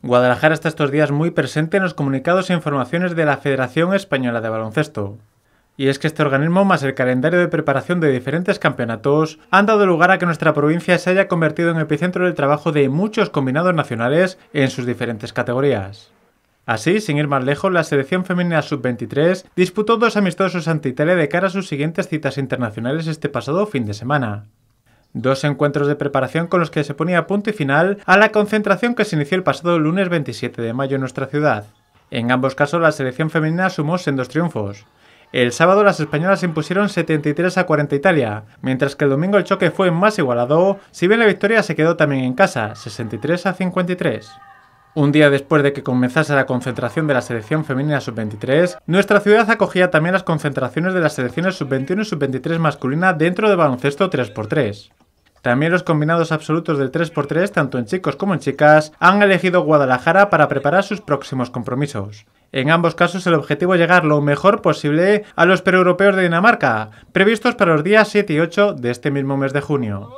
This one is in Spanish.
Guadalajara está estos días muy presente en los comunicados e informaciones de la Federación Española de Baloncesto. Y es que este organismo, más el calendario de preparación de diferentes campeonatos, han dado lugar a que nuestra provincia se haya convertido en epicentro del trabajo de muchos combinados nacionales en sus diferentes categorías. Así, sin ir más lejos, la selección femenina sub-23 disputó dos amistosos ante Italia de cara a sus siguientes citas internacionales este pasado fin de semana. Dos encuentros de preparación con los que se ponía punto y final a la concentración que se inició el pasado lunes 27 de mayo en nuestra ciudad. En ambos casos la selección femenina sumó dos triunfos. El sábado las españolas impusieron 73 a 40 Italia, mientras que el domingo el choque fue más igualado, si bien la victoria se quedó también en casa, 63 a 53. Un día después de que comenzase la concentración de la selección femenina sub-23, nuestra ciudad acogía también las concentraciones de las selecciones sub-21 y sub-23 masculina dentro de baloncesto 3x3. También los combinados absolutos del 3x3, tanto en chicos como en chicas, han elegido Guadalajara para preparar sus próximos compromisos. En ambos casos el objetivo es llegar lo mejor posible a los preeuropeos de Dinamarca, previstos para los días 7 y 8 de este mismo mes de junio.